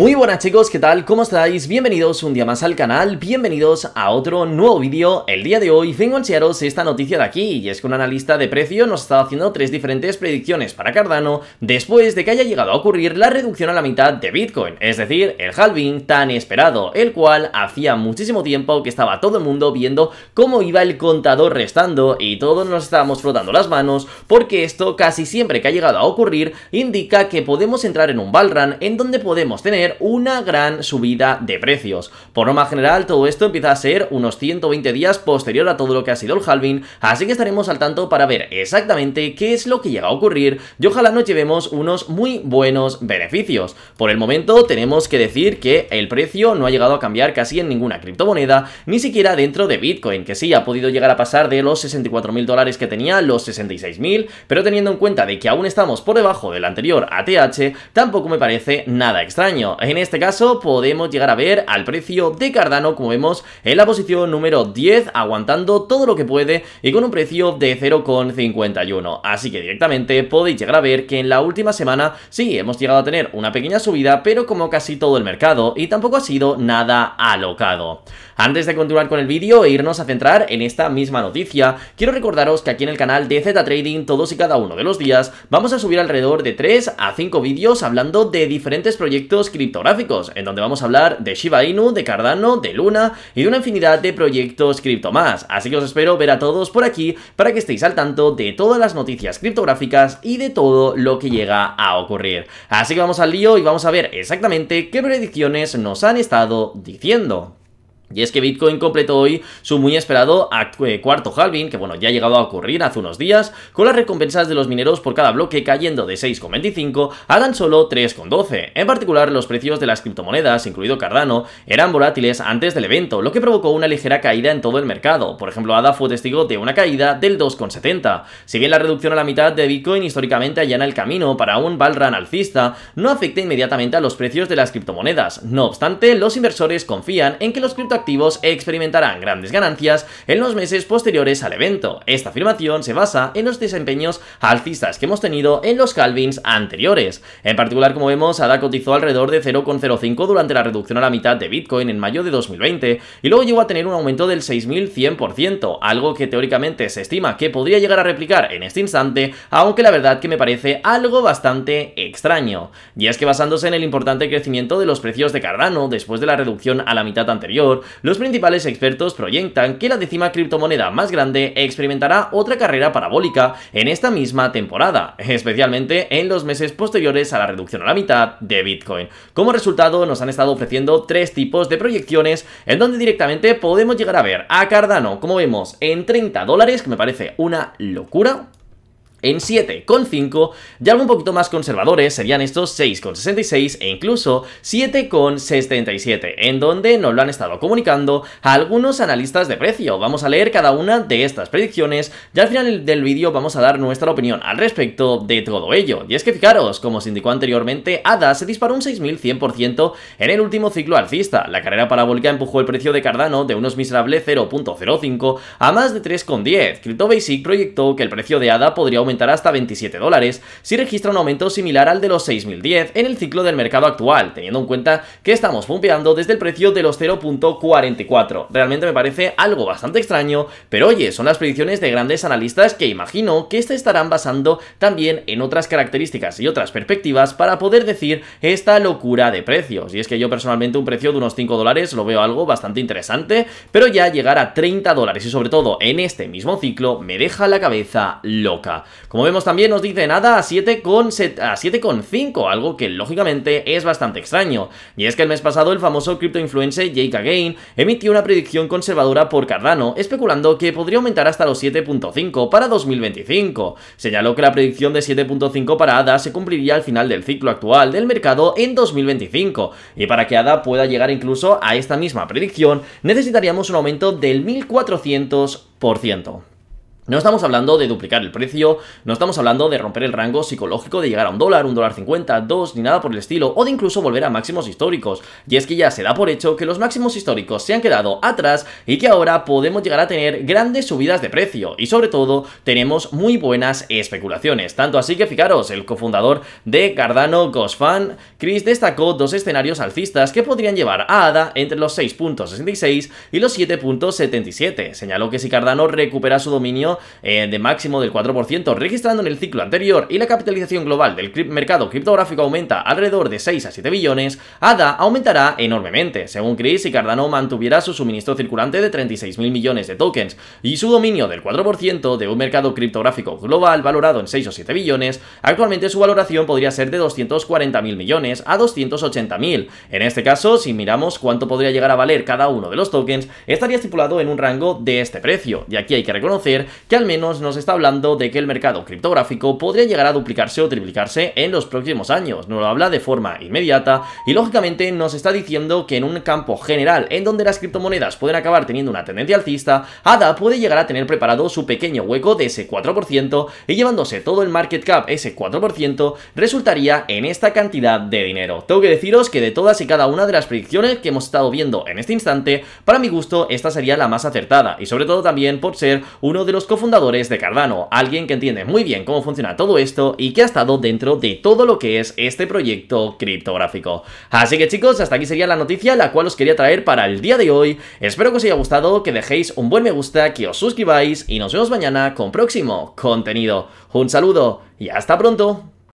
Muy buenas chicos, ¿qué tal? ¿Cómo estáis? Bienvenidos un día más al canal, bienvenidos a otro nuevo vídeo. El día de hoy vengo a enseñaros esta noticia de aquí, y es que un analista de precio nos está haciendo tres diferentes predicciones para Cardano después de que haya llegado a ocurrir la reducción a la mitad de Bitcoin, es decir, el halving tan esperado, el cual hacía muchísimo tiempo que estaba todo el mundo viendo cómo iba el contador restando y todos nos estábamos frotando las manos porque esto casi siempre que ha llegado a ocurrir indica que podemos entrar en un run en donde podemos tener una gran subida de precios. Por norma general, todo esto empieza a ser unos 120 días posterior a todo lo que ha sido el halving, así que estaremos al tanto para ver exactamente qué es lo que llega a ocurrir y ojalá nos llevemos unos muy buenos beneficios. Por el momento tenemos que decir que el precio no ha llegado a cambiar casi en ninguna criptomoneda, ni siquiera dentro de Bitcoin, que sí ha podido llegar a pasar de los 64.000 dólares que tenía a los 66.000, pero teniendo en cuenta de que aún estamos por debajo del anterior ATH, tampoco me parece nada extraño en este caso podemos llegar a ver al precio de Cardano, como vemos, en la posición número 10, aguantando todo lo que puede y con un precio de 0,51. Así que directamente podéis llegar a ver que en la última semana sí hemos llegado a tener una pequeña subida, pero como casi todo el mercado, y tampoco ha sido nada alocado. Antes de continuar con el vídeo e irnos a centrar en esta misma noticia, quiero recordaros que aquí en el canal de Z Trading todos y cada uno de los días vamos a subir alrededor de 3 a 5 vídeos hablando de diferentes proyectos cripto en donde vamos a hablar de Shiba Inu, de Cardano, de Luna y de una infinidad de proyectos cripto más. Así que os espero ver a todos por aquí para que estéis al tanto de todas las noticias criptográficas y de todo lo que llega a ocurrir. Así que vamos al lío y vamos a ver exactamente qué predicciones nos han estado diciendo. Y es que Bitcoin completó hoy su muy esperado eh, cuarto halving, que bueno, ya ha llegado a ocurrir hace unos días, con las recompensas de los mineros por cada bloque cayendo de 6,25 a tan solo 3,12. En particular, los precios de las criptomonedas, incluido Cardano, eran volátiles antes del evento, lo que provocó una ligera caída en todo el mercado. Por ejemplo, ADA fue testigo de una caída del 2,70. Si bien la reducción a la mitad de Bitcoin históricamente allana el camino para un balran alcista, no afecta inmediatamente a los precios de las criptomonedas. No obstante, los inversores confían en que los cripto activos e experimentarán grandes ganancias en los meses posteriores al evento. Esta afirmación se basa en los desempeños alcistas que hemos tenido en los calvins anteriores. En particular, como vemos, ADA cotizó alrededor de 0,05 durante la reducción a la mitad de Bitcoin en mayo de 2020 y luego llegó a tener un aumento del 6.100%, algo que teóricamente se estima que podría llegar a replicar en este instante, aunque la verdad que me parece algo bastante extraño. Y es que basándose en el importante crecimiento de los precios de Cardano después de la reducción a la mitad anterior, los principales expertos proyectan que la décima criptomoneda más grande experimentará otra carrera parabólica en esta misma temporada, especialmente en los meses posteriores a la reducción a la mitad de Bitcoin. Como resultado, nos han estado ofreciendo tres tipos de proyecciones en donde directamente podemos llegar a ver a Cardano, como vemos, en 30 dólares, que me parece una locura, en 7,5 y algo un poquito más conservadores serían estos 6,66 e incluso 7,67, en donde nos lo han estado comunicando algunos analistas de precio. Vamos a leer cada una de estas predicciones y al final del vídeo vamos a dar nuestra opinión al respecto de todo ello. Y es que fijaros, como se indicó anteriormente, ADA se disparó un 6.100% en el último ciclo alcista. La carrera parabólica empujó el precio de Cardano de unos miserables 0.05 a más de 3,10. CryptoBasic proyectó que el precio de ADA podría aumentar aumentará hasta 27 dólares, si registra un aumento similar al de los 6.010 en el ciclo del mercado actual, teniendo en cuenta que estamos pumpeando desde el precio de los 0.44. Realmente me parece algo bastante extraño, pero oye, son las predicciones de grandes analistas que imagino que se estarán basando también en otras características y otras perspectivas para poder decir esta locura de precios. Y es que yo personalmente un precio de unos 5 dólares lo veo algo bastante interesante, pero ya llegar a 30 dólares y sobre todo en este mismo ciclo me deja la cabeza loca. Como vemos también nos dice nada a 7,5, algo que lógicamente es bastante extraño. Y es que el mes pasado el famoso criptoinfluencer Jake Again emitió una predicción conservadora por Cardano, especulando que podría aumentar hasta los 7.5 para 2025. Señaló que la predicción de 7.5 para ADA se cumpliría al final del ciclo actual del mercado en 2025, y para que ADA pueda llegar incluso a esta misma predicción necesitaríamos un aumento del 1400%. No estamos hablando de duplicar el precio, no estamos hablando de romper el rango psicológico de llegar a un dólar, un dólar cincuenta, dos, ni nada por el estilo, o de incluso volver a máximos históricos. Y es que ya se da por hecho que los máximos históricos se han quedado atrás y que ahora podemos llegar a tener grandes subidas de precio. Y sobre todo, tenemos muy buenas especulaciones. Tanto así que fijaros, el cofundador de Cardano, Gosfan, Chris destacó dos escenarios alcistas que podrían llevar a ADA entre los 6.66 y los 7.77. Señaló que si Cardano recupera su dominio eh, de máximo del 4%, registrando en el ciclo anterior y la capitalización global del mercado criptográfico aumenta alrededor de 6 a 7 billones, ADA aumentará enormemente, según Chris, si Cardano mantuviera su suministro circulante de 36.000 millones de tokens y su dominio del 4% de un mercado criptográfico global valorado en 6 o 7 billones, actualmente su valoración podría ser de 240.000 millones a 280.000. En este caso, si miramos cuánto podría llegar a valer cada uno de los tokens, estaría estipulado en un rango de este precio, y aquí hay que reconocer que al menos nos está hablando de que el mercado criptográfico podría llegar a duplicarse o triplicarse en los próximos años. Nos lo habla de forma inmediata y lógicamente nos está diciendo que en un campo general en donde las criptomonedas pueden acabar teniendo una tendencia alcista, ADA puede llegar a tener preparado su pequeño hueco de ese 4% y llevándose todo el market cap ese 4% resultaría en esta cantidad de dinero. Tengo que deciros que de todas y cada una de las predicciones que hemos estado viendo en este instante, para mi gusto esta sería la más acertada y sobre todo también por ser uno de los cofundadores fundadores de Cardano, alguien que entiende muy bien cómo funciona todo esto y que ha estado dentro de todo lo que es este proyecto criptográfico. Así que chicos, hasta aquí sería la noticia la cual os quería traer para el día de hoy. Espero que os haya gustado, que dejéis un buen me gusta, que os suscribáis y nos vemos mañana con próximo contenido. Un saludo y hasta pronto.